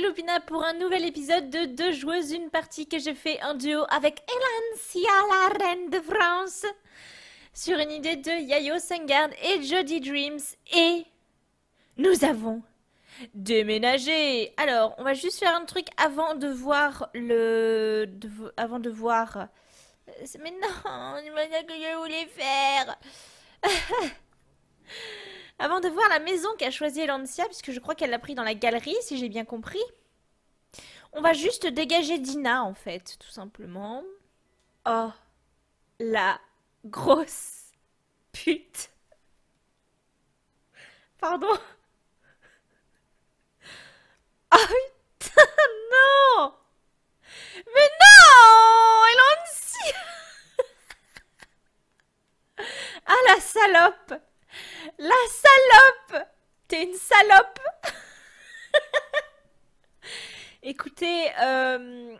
Lupina pour un nouvel épisode de Deux joueuses, une partie que j'ai fait en duo avec Elancia, la reine de France, sur une idée de Yayo Sengard et Jody Dreams. Et nous avons déménagé. Alors, on va juste faire un truc avant de voir le. Avant de voir. Mais non, il que je voulais faire. Avant de voir la maison qu'a choisie Elancia, puisque je crois qu'elle l'a pris dans la galerie, si j'ai bien compris. On va juste dégager Dina, en fait, tout simplement. Oh, la grosse pute. Pardon. Oh putain, non Mais non Elancia Ah la salope la salope T'es une salope Écoutez, euh,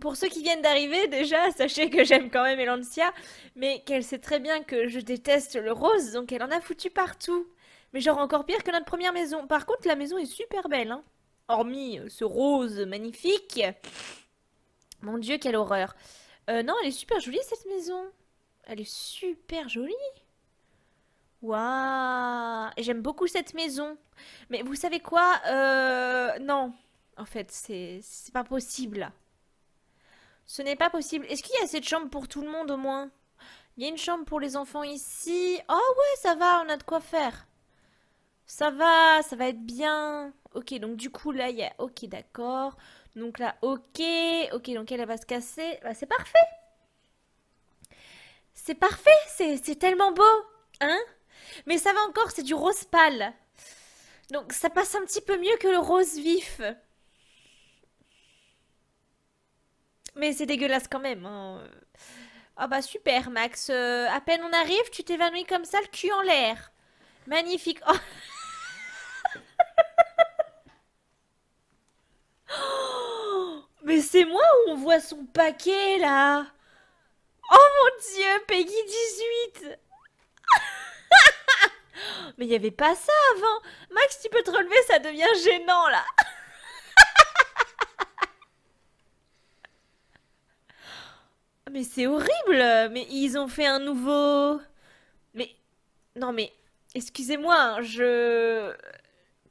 pour ceux qui viennent d'arriver, déjà, sachez que j'aime quand même Elancia, mais qu'elle sait très bien que je déteste le rose, donc elle en a foutu partout. Mais genre encore pire que notre première maison. Par contre, la maison est super belle, hein. Hormis euh, ce rose magnifique. Mon dieu, quelle horreur. Euh, non, elle est super jolie cette maison. Elle est super jolie. Waouh, j'aime beaucoup cette maison. Mais vous savez quoi euh, Non, en fait, c'est pas possible. Ce n'est pas possible. Est-ce qu'il y a cette chambre pour tout le monde au moins Il y a une chambre pour les enfants ici. Oh ouais, ça va, on a de quoi faire. Ça va, ça va être bien. Ok, donc du coup, là, il y a... Ok, d'accord. Donc là, ok. Ok, donc elle, va se casser. Bah, c'est parfait. C'est parfait, c'est tellement beau. Hein mais ça va encore, c'est du rose pâle. Donc ça passe un petit peu mieux que le rose vif. Mais c'est dégueulasse quand même. Hein. Ah oh bah super Max, euh, à peine on arrive, tu t'évanouis comme ça, le cul en l'air. Magnifique. Oh, mais c'est moi où on voit son paquet là Oh mon dieu, Peggy 18 Mais il n'y avait pas ça avant Max, tu peux te relever, ça devient gênant là Mais c'est horrible Mais ils ont fait un nouveau... Mais... Non mais... Excusez-moi, hein, je...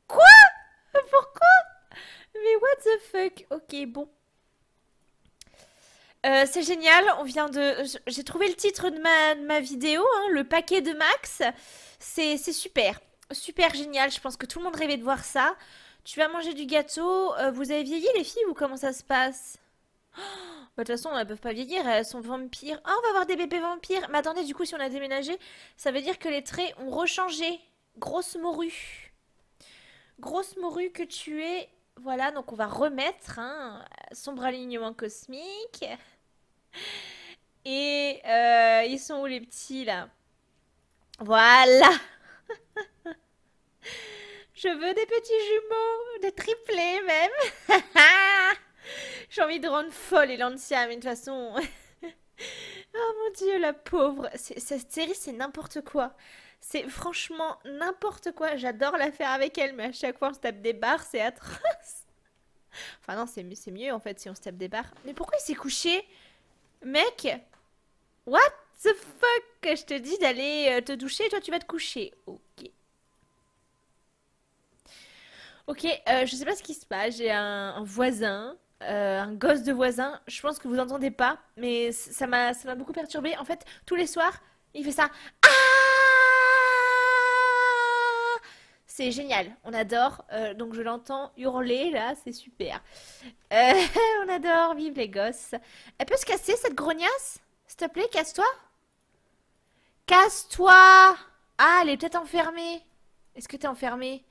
Quoi Pourquoi Mais what the fuck Ok, bon. Euh, c'est génial, on vient de... J'ai trouvé le titre de ma, ma vidéo, hein, le paquet de Max. C'est super, super génial. Je pense que tout le monde rêvait de voir ça. Tu vas manger du gâteau. Euh, vous avez vieilli les filles ou comment ça se passe oh, bah, de toute façon, elles peuvent pas vieillir, elles sont vampires. Oh, on va avoir des bébés vampires. Mais attendez, du coup, si on a déménagé, ça veut dire que les traits ont rechangé. Grosse morue. Grosse morue que tu es. Voilà, donc on va remettre hein, sombre alignement cosmique. Et euh, ils sont où les petits là voilà. Je veux des petits jumeaux, des triplés même. J'ai envie de rendre folle Elantia, mais de toute façon... oh mon dieu, la pauvre. Cette série, c'est n'importe quoi. C'est franchement n'importe quoi. J'adore la faire avec elle, mais à chaque fois on se tape des barres, c'est atroce. Enfin non, c'est mieux en fait si on se tape des barres. Mais pourquoi il s'est couché Mec What the fuck Je te dis d'aller euh, te doucher, toi tu vas te coucher. Ok. Ok, euh, je sais pas ce qui se passe. J'ai un, voisin, euh, un gosse de voisin. Je pense que vous entendez pas, mais ça m'a, ça m'a beaucoup perturbé. En fait, tous les soirs, il fait ça. Ah c'est génial, on adore. donc je l'entends hurler là, c'est super. on adore, vive les gosses. Elle peut se casser cette grognasse S'il te plaît, casse-toi Casse-toi Ah, elle est peut-être enfermée. Est-ce que t'es enfermée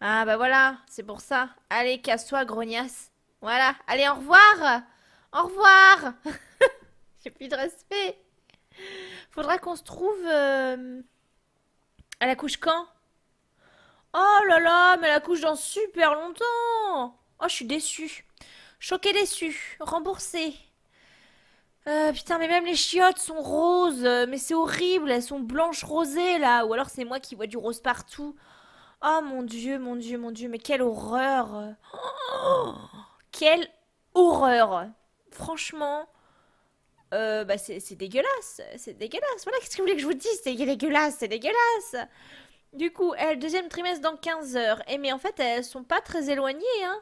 Ah, bah voilà, c'est pour ça. Allez, casse-toi, grognasse. Voilà, allez, au revoir Au revoir J'ai plus de respect. Faudra qu'on se trouve euh, à la couche quand Oh là là, mais la couche dans super longtemps Oh, je suis déçue. Choquée déçue. Remboursée. Euh, putain, mais même les chiottes sont roses. Euh, mais c'est horrible, elles sont blanches rosées là. Ou alors c'est moi qui vois du rose partout. Oh mon dieu, mon dieu, mon dieu, mais quelle horreur. quelle horreur. Franchement. Euh, bah c'est dégueulasse, c'est dégueulasse. Voilà, qu'est-ce que vous voulez que je vous dise C'est dégueulasse, c'est dégueulasse. Du coup, elle, deuxième trimestre dans 15 heures. Et eh, mais en fait, elles sont pas très éloignées, hein.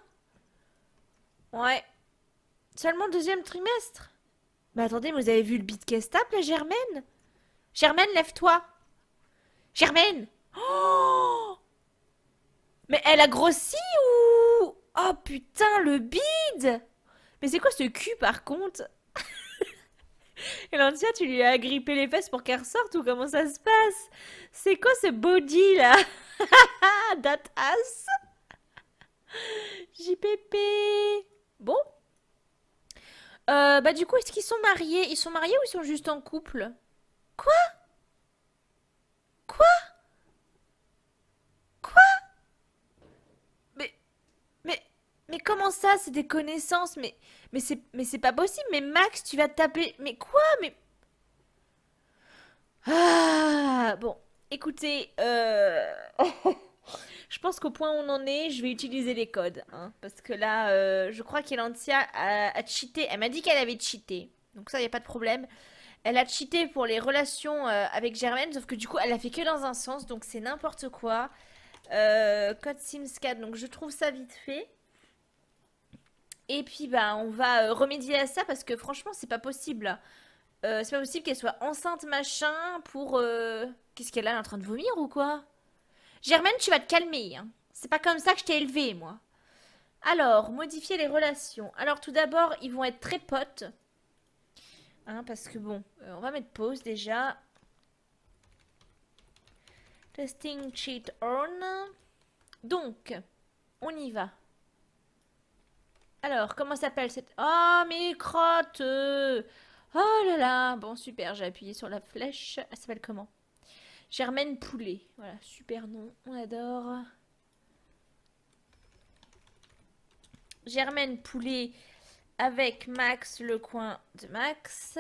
Ouais. Seulement deuxième trimestre. Mais attendez, vous avez vu le beat qu'elle tape, la Germaine Germaine, lève-toi Germaine oh Mais elle a grossi ou Oh putain, le bide Mais c'est quoi ce cul par contre Et tu lui as agrippé les fesses pour qu'elle ressorte ou comment ça se passe C'est quoi ce body là That ass JPP Bon, euh, bah du coup, est-ce qu'ils sont mariés Ils sont mariés ou ils sont juste en couple Quoi Quoi Quoi Mais... Mais... Mais comment ça C'est des connaissances Mais... Mais c'est... Mais c'est pas possible Mais Max, tu vas taper... Mais quoi Mais... Ah Bon, écoutez... Euh... Je pense qu'au point où on en est, je vais utiliser les codes. Hein, parce que là, euh, je crois qu'Elantia a, cheaté. Elle m'a dit qu'elle avait cheaté. Donc ça, il n'y a pas de problème. Elle a cheaté pour les relations euh, avec Germaine, sauf que du coup, elle a fait que dans un sens, donc c'est n'importe quoi. Euh, code Sims 4, donc je trouve ça vite fait. Et puis, bah, on va remédier à ça parce que franchement, c'est pas possible. c'est pas possible qu'elle soit enceinte, machin, pour. Qu'est-ce qu'elle a, elle est en train de vomir ou quoi Germaine, tu vas te calmer. Hein. C'est pas comme ça que je t'ai élevée, moi. Alors, modifier les relations. Alors, tout d'abord, ils vont être très potes. Hein, parce que bon, euh, on va mettre pause déjà. Testing cheat on. Donc, on y va. Alors, comment s'appelle cette... Oh, mes crottes euh. Oh là là Bon, super, j'ai appuyé sur la flèche. Elle s'appelle comment Germaine Poulet. Voilà, super nom, on adore. Germaine Poulet avec Max, le coin de Max.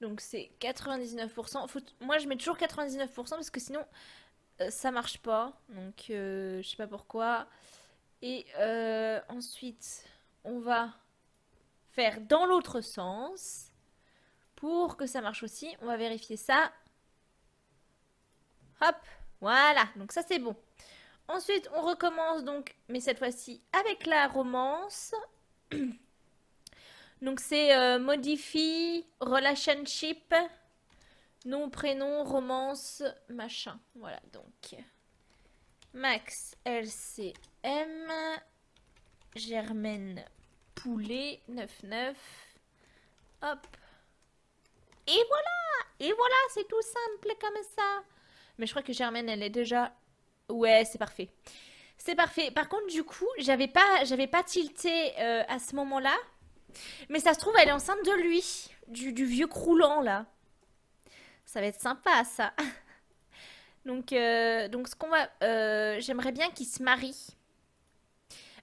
Donc c'est 99%. Faut... Moi je mets toujours 99% parce que sinon euh, ça marche pas. Donc euh, je sais pas pourquoi. Et euh, ensuite on va faire dans l'autre sens pour que ça marche aussi. On va vérifier ça. Hop, voilà, donc ça c'est bon. Ensuite, on recommence donc, mais cette fois-ci avec la romance. donc c'est euh, modifie, relationship, nom, prénom, romance, machin. Voilà, donc Max LCM, Germaine Poulet 99. Hop. Et voilà, et voilà, c'est tout simple comme ça. Mais je crois que Germaine, elle est déjà... Ouais, c'est parfait. C'est parfait. Par contre, du coup, j'avais pas, j'avais pas tilté euh, à ce moment-là. Mais ça se trouve, elle est enceinte de lui. Du, vieux croulant, là. Ça va être sympa, ça. Donc, euh, donc ce qu'on va... Euh, j'aimerais bien qu'il se marie.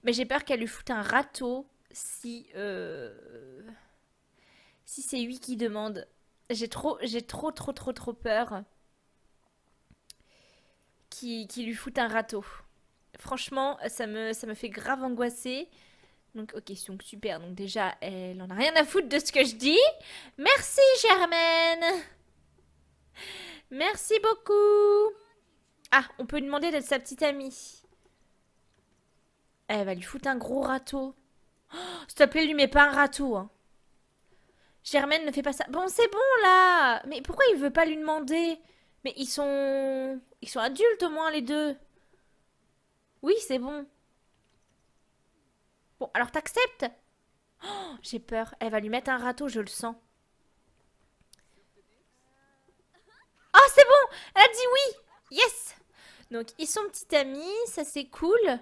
Mais j'ai peur qu'elle lui foute un râteau si... si c'est lui qui demande. J'ai trop, j'ai trop, trop, trop, trop peur qui, lui fout un râteau. Franchement, ça me, ça me fait grave angoisser. Donc, ok, super. Donc, déjà, elle en a rien à foutre de ce que je dis. Merci, Germaine. Merci beaucoup. Ah, on peut lui demander d'être sa petite amie. Elle va lui foutre un gros râteau. Oh, s'il te plaît, lui mets pas un râteau. Hein. Germaine ne fait pas ça. Bon, c'est bon là. Mais pourquoi il veut pas lui demander mais ils sont... Ils sont adultes au moins les deux. Oui, c'est bon. Bon, alors t'acceptes oh, J'ai peur. Elle va lui mettre un râteau, je le sens. oh, c'est bon Elle a dit oui Yes Donc, ils sont petits amis, ça c'est cool.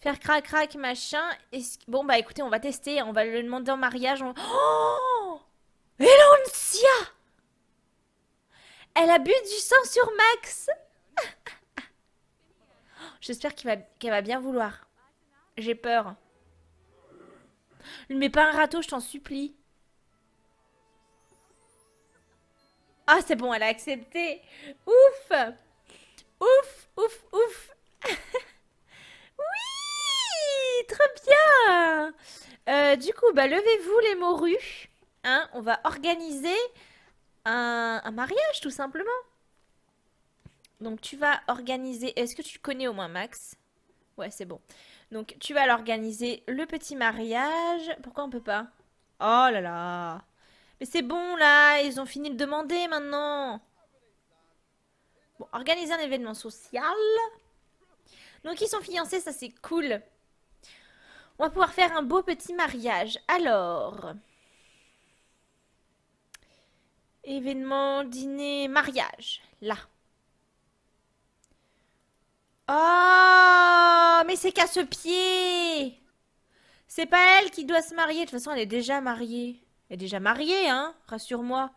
Faire crac-crac, machin. Bon, bah écoutez, on va tester. On va le demander en mariage. On... Oh Elon elle a bu du sang sur Max J'espère qu'elle va bien vouloir. J'ai peur. Ne mets pas un râteau, je t'en supplie. Ah, c'est bon, elle a accepté. Ouf Ouf, ouf, ouf Oui très bien euh, Du coup, bah, levez-vous les morues. Hein, on va organiser un, mariage, tout simplement. Donc tu vas organiser... Est-ce que tu connais au moins Max Ouais, c'est bon. Donc tu vas l'organiser, le petit mariage. Pourquoi on peut pas Oh là là Mais c'est bon là, ils ont fini de demander maintenant Bon, organiser un événement social. Donc ils sont fiancés, ça c'est cool. On va pouvoir faire un beau petit mariage. Alors... Événement, dîner, mariage. Là. Oh Mais c'est qu'à ce pied C'est pas elle qui doit se marier. De toute façon, elle est déjà mariée. Elle est déjà mariée, hein Rassure-moi.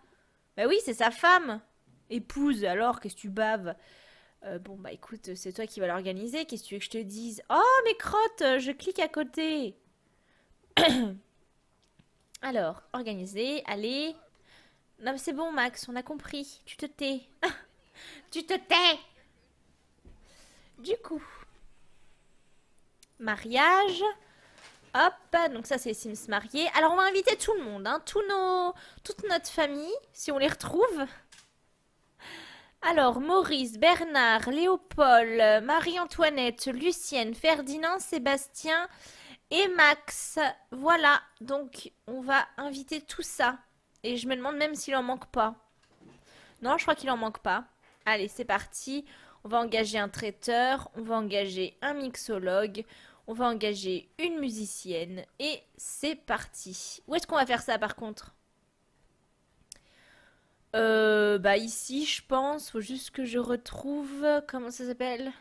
Bah oui, c'est sa femme. Épouse, alors, qu'est-ce que tu baves euh, Bon, bah écoute, c'est toi qui vas l'organiser. Qu'est-ce que tu veux que je te dise Oh, mes crottes Je clique à côté Alors, organiser, allez... Non mais c'est bon Max, on a compris. Tu te tais. tu te tais Du coup. Mariage. Hop, donc ça c'est Sims marié. Alors on va inviter tout le monde, hein, tous nos, toute notre famille, si on les retrouve. Alors Maurice, Bernard, Léopold, Marie-Antoinette, Lucienne, Ferdinand, Sébastien et Max. Voilà, donc on va inviter tout ça. Et je me demande même s'il en manque pas. Non, je crois qu'il en manque pas. Allez, c'est parti. On va engager un traiteur, on va engager un mixologue, on va engager une musicienne et c'est parti. Où est-ce qu'on va faire ça par contre euh, bah ici je pense, faut juste que je retrouve, comment ça s'appelle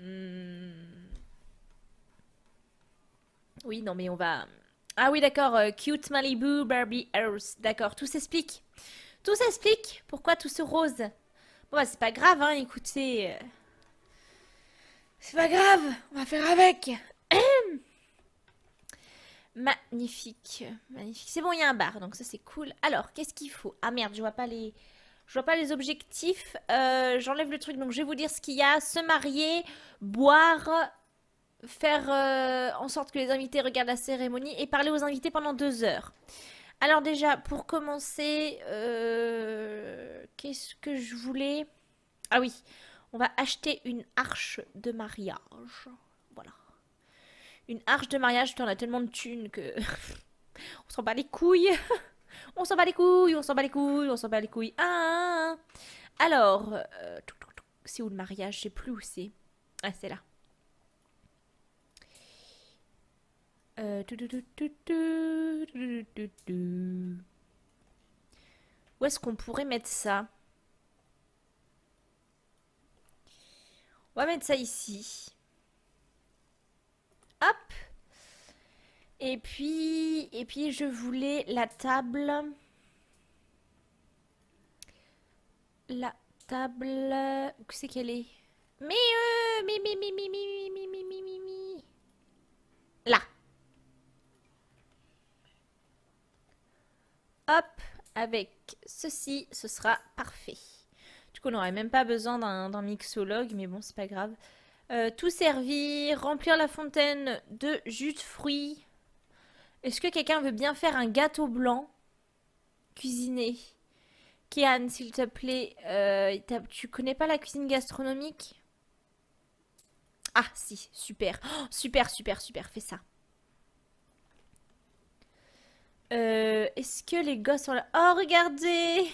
hmm. Oui non mais on va, ah oui, d'accord. Euh, cute Malibu, Barbie House. D'accord, tout s'explique. Tout s'explique. Pourquoi tout se rose Bon, bah, c'est pas grave, hein. Écoutez. Euh, c'est pas grave. On va faire avec. magnifique. Magnifique. C'est bon, il y a un bar. Donc, ça, c'est cool. Alors, qu'est-ce qu'il faut Ah merde, je vois pas les. Je vois pas les objectifs. Euh, j'enlève le truc. Donc, je vais vous dire ce qu'il y a. Se marier, boire, faire euh, en sorte que les invités regardent la cérémonie et parler aux invités pendant deux heures. Alors déjà, pour commencer, euh, qu'est-ce que je voulais Ah oui, on va acheter une arche de mariage. Voilà. Une arche de mariage, on a tellement de thunes que... on s'en bat les couilles On s'en bat les couilles, on s'en bat les couilles, on s'en bat les couilles. Ah, ah, ah, ah. Alors, euh, c'est où le mariage Je sais plus où c'est. Ah, c'est là. Où est-ce qu'on pourrait mettre ça On va mettre ça ici. Hop et puis, et puis je voulais la table. La table. Où c'est qu'elle est Mais euh, mais mais mais mais mais mais Hop, avec ceci, ce sera parfait. Du coup, on n'aurait même pas besoin d'un mixologue, mais bon, c'est pas grave. Euh, tout servir, remplir la fontaine de jus de fruits. Est-ce que quelqu'un veut bien faire un gâteau blanc Cuisiner. Keane, s'il te plaît, euh, tu connais pas la cuisine gastronomique Ah si, super. Oh, super, super, super, fais ça. Euh, est-ce que les gosses sont là Oh, regardez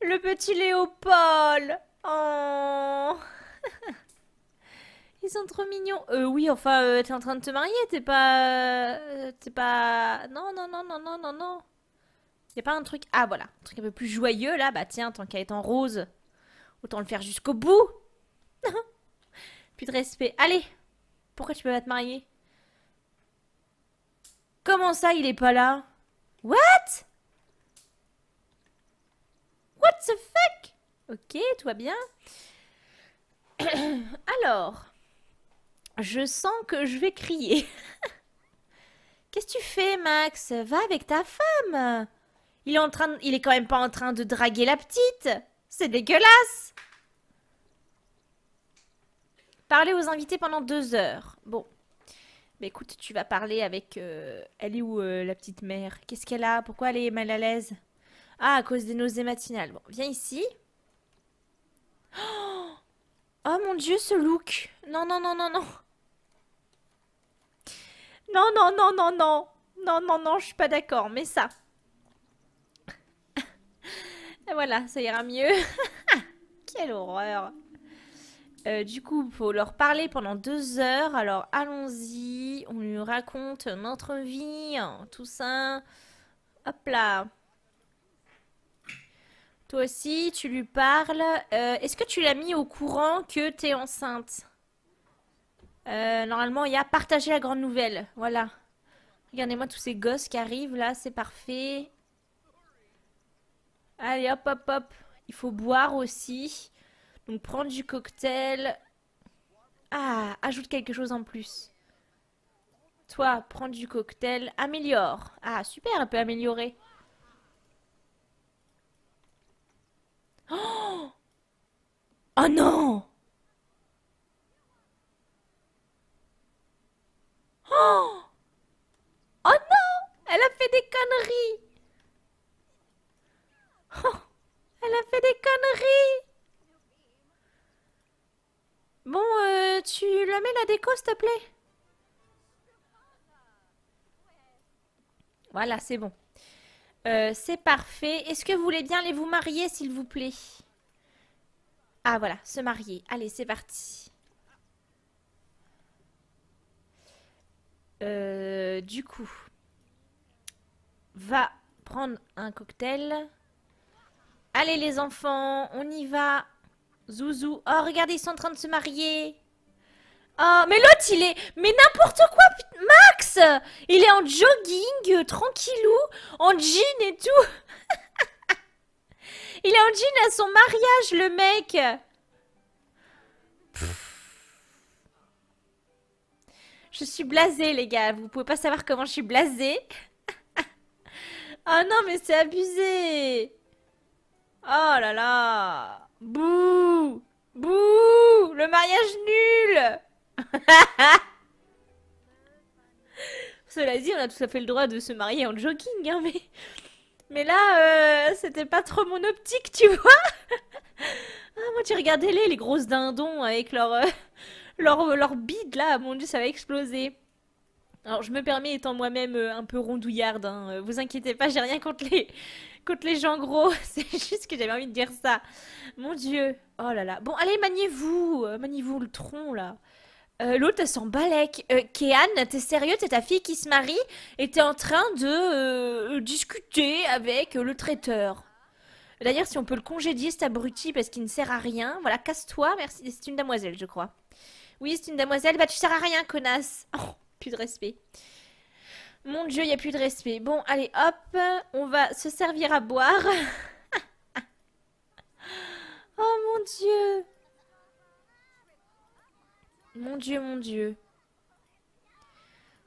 Le petit Léopold Oh Ils sont trop mignons. Euh, oui, enfin, euh, t'es en train de te marier, t'es pas... Euh, t'es pas... Non, non, non, non, non, non, non. Y'a pas un truc... Ah, voilà. Un truc un peu plus joyeux, là. Bah, tiens, tant qu'elle est en rose, autant le faire jusqu'au bout. plus de respect. Allez Pourquoi tu peux pas te marier Comment ça, il est pas là What What the fuck Ok, toi bien. Alors, je sens que je vais crier. Qu'est-ce que tu fais, Max Va avec ta femme. Il est en train, il est quand même pas en train de draguer la petite. C'est dégueulasse. Parler aux invités pendant deux heures. Bon, mais écoute, tu vas parler avec. Euh, elle est où euh, la petite mère Qu'est-ce qu'elle a Pourquoi elle est mal à l'aise Ah, à cause des nausées matinales. Bon, viens ici. Oh, mon dieu, ce look Non, non, non, non, non Non, non, non, non, non Non, non, non, je suis pas d'accord, mais ça. Et voilà, ça ira mieux. Quelle horreur euh, du coup, il faut leur parler pendant deux heures. Alors allons-y, on lui raconte notre vie, hein, tout ça. Hop là. Toi aussi, tu lui parles. Euh, est-ce que tu l'as mis au courant que tu es enceinte euh, Normalement, il y a partagé la grande nouvelle. Voilà. Regardez-moi tous ces gosses qui arrivent là, c'est parfait. Allez, hop, hop, hop. Il faut boire aussi. Donc prendre du cocktail. Ah, ajoute quelque chose en plus. Toi, prends du cocktail, améliore. Ah, super, elle peut améliorer. Oh, oh non Oh Oh non Elle a fait des conneries oh, Elle a fait des la mets la déco, s'il te plaît? Voilà, c'est bon. Euh, c'est parfait. Est-ce que vous voulez bien aller vous marier, s'il vous plaît Ah, voilà, se marier. Allez, c'est parti. Euh, du coup, va prendre un cocktail. Allez les enfants, on y va. Zouzou. Oh, regardez, ils sont en train de se marier. Ah, mais l'autre, il est... Mais n'importe quoi, Max Il est en jogging, euh, tranquillou, en jean et tout. il est en jean à son mariage, le mec. Je suis blasée, les gars. Vous pouvez pas savoir comment je suis blasée. Ah non, mais c'est abusé. Oh là là. Bouh. Bouh. Le mariage nul. Cela dit, on a tout à fait le droit de se marier en jogging, hein, mais... Mais là, euh, c'était pas trop mon optique, tu vois Ah, moi, tu regardais les les grosses dindons avec euh, leur, leur, bide, là, mon dieu, ça va exploser. Alors, je me permets, étant moi-même euh, un peu rondouillarde, hein, vous inquiétez pas, j'ai rien contre les, contre les gens gros, c'est juste que j'avais envie de dire ça. Mon dieu, oh là là. Bon, allez, maniez-vous, maniez-vous le tronc, là. Euh, l'autre, elle s'en balèque. Euh, Kéane, t'es sérieux C'est ta fille qui se marie et t'es en train de euh, discuter avec le traiteur. D'ailleurs, si on peut le congédier, cet abruti, parce qu'il ne sert à rien. Voilà, casse-toi, merci. C'est une damoiselle, je crois. Oui, c'est une damoiselle. Bah, tu sers à rien, connasse. Oh, plus de respect. Mon Dieu, il n'y a plus de respect. Bon, allez, hop, on va se servir à boire. oh mon Dieu mon Dieu, mon Dieu.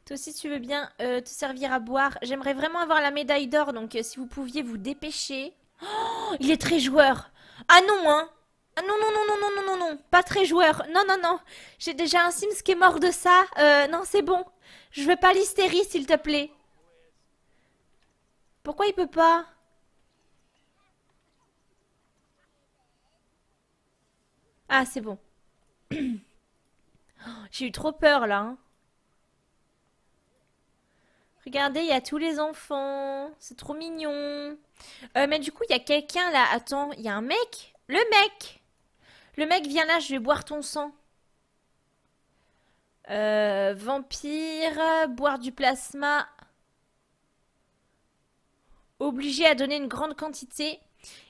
Toi aussi, tu veux bien euh, te servir à boire. J'aimerais vraiment avoir la médaille d'or, donc euh, si vous pouviez vous dépêcher. Oh, il est très joueur. Ah non, hein Ah non, non, non, non, non, non, non, non. Pas très joueur. Non, non, non. J'ai déjà un Sims qui est mort de ça. Euh, non, c'est bon. Je veux pas l'hystérie, s'il te plaît. Pourquoi il peut pas Ah, c'est bon. J'ai eu trop peur là. Hein. Regardez, il y a tous les enfants. C'est trop mignon. Euh, mais du coup, il y a quelqu'un là. Attends, il y a un mec Le mec Le mec, viens là, je vais boire ton sang. Euh, vampire, boire du plasma. Obligé à donner une grande quantité.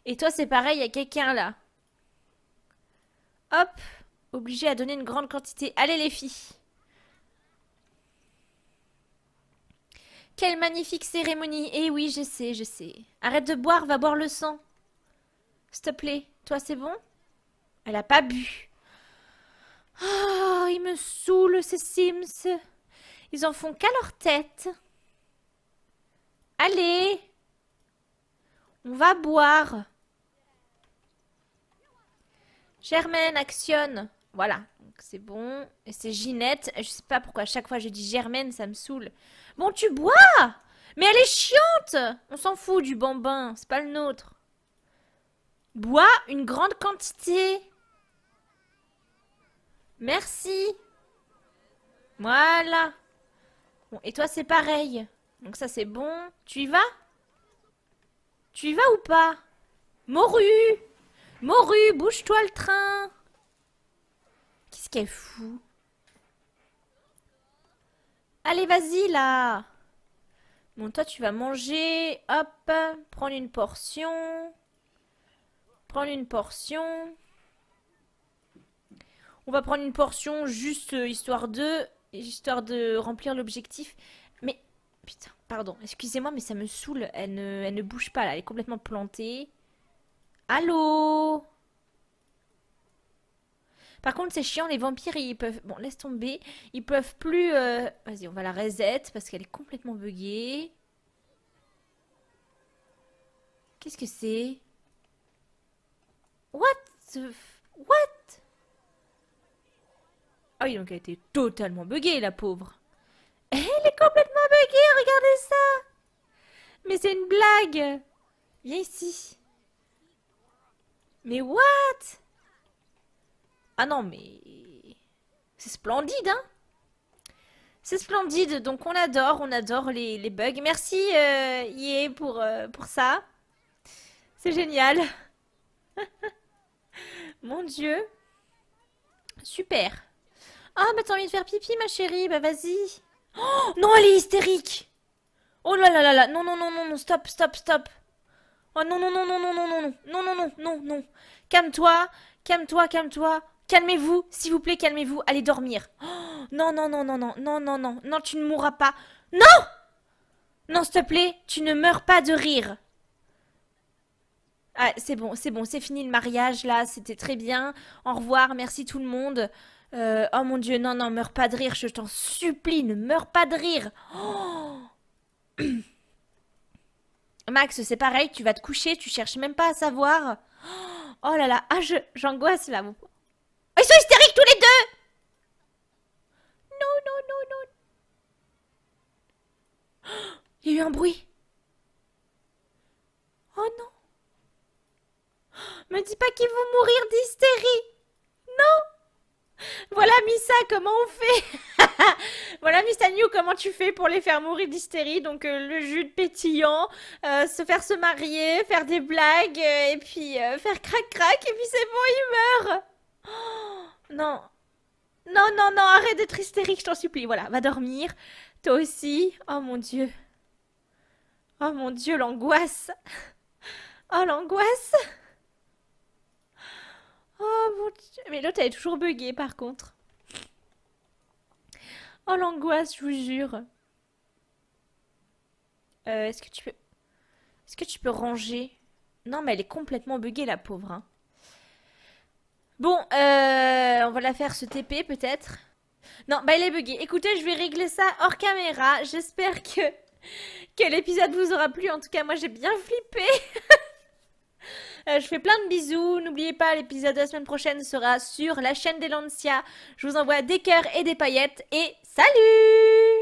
Et toi, c'est pareil, il y a quelqu'un là. Hop Obligé à donner une grande quantité. Allez les filles Quelle magnifique cérémonie Eh oui, je sais, je sais. Arrête de boire, va boire le sang. S'il te plaît, toi c'est bon Elle a pas bu. Oh, ah, ils me saoulent ces Sims. Ils en font qu'à leur tête. Allez On va boire. Germaine, actionne. Voilà, c'est bon. Et c'est Ginette. Je sais pas pourquoi à chaque fois je dis Germaine, ça me saoule. Bon, tu bois Mais elle est chiante On s'en fout du bambin, c'est pas le nôtre. Bois une grande quantité. Merci. Voilà. et toi, c'est pareil. Donc ça, c'est bon. Tu y vas Tu y vas ou pas Moru, Morue, bouge-toi le train Qu'est-ce qu'elle fout Allez, vas-y, là Bon, toi, tu vas manger. Hop, prendre une portion. Prendre une portion. On va prendre une portion juste euh, histoire de... Histoire de remplir l'objectif. Mais, putain, pardon. Excusez-moi, mais ça me saoule. Elle ne, elle ne bouge pas, là. Elle est complètement plantée. Allô par contre, c'est chiant, les vampires, ils peuvent... Bon, laisse tomber. Ils peuvent plus... Euh, vas-y, on va la reset parce qu'elle est complètement buggée. Qu'est-ce que c'est What What Ah oui, donc elle était totalement buggée, la pauvre. Elle est complètement buggée, regardez ça Mais c'est une blague Viens ici. Mais what ah non, mais... C'est splendide, hein C'est splendide, donc on adore, on adore les, bugs. Merci, euh, Yé, pour, pour ça. C'est génial. Mon Dieu. Super. Ah, bah t'as envie de faire pipi, ma chérie, bah vas-y. non, elle est hystérique Oh là là là là, non, non, non, non, non, stop, stop, stop. Oh non, non, non, non, non, non, non, non, non, non, non, non, non. Calme-toi, calme-toi, calme-toi. Calmez-vous, s'il vous plaît, calmez-vous, allez dormir. Oh, non, non, non, non, non, non, non, non, non, tu ne mourras pas. Non Non, s'il te plaît, tu ne meurs pas de rire. Ah, c'est bon, c'est bon, c'est fini le mariage là, c'était très bien. Au revoir, merci tout le monde. Euh, oh mon dieu, non, non, meurs pas de rire, je t'en supplie, ne meurs pas de rire. Oh. Max, c'est pareil, tu vas te coucher, tu cherches même pas à savoir. Oh là là, ah, j'angoisse là. un bruit. Oh non. Me dis pas qu'ils vont mourir d'hystérie. Non. Voilà Missa, comment on fait Voilà New comment tu fais pour les faire mourir d'hystérie Donc euh, le jus de pétillant, euh, se faire se marier, faire des blagues, euh, et puis faire crac-crac, et puis c'est bon, il meurt Non, non, non, non, arrête d'être hystérique, je t'en supplie. Voilà, va dormir. Toi aussi. Oh mon dieu. Oh mon Dieu, l'angoisse Oh l'angoisse Oh mon Dieu Mais l'autre elle est toujours buggée par contre. Oh l'angoisse, je vous jure. Euh, est-ce que tu peux... Est-ce que tu peux ranger Non mais elle est complètement buggée la pauvre. Hein. Bon, euh, on va la faire se TP peut-être. Non, bah elle est buggée. Écoutez, je vais régler ça hors caméra. J'espère que... Quel épisode vous aura plu En tout cas, moi j'ai bien flippé. Euh, je fais plein de bisous. N'oubliez pas, l'épisode de la semaine prochaine sera sur la chaîne des Lancia. Je vous envoie des cœurs et des paillettes. Et salut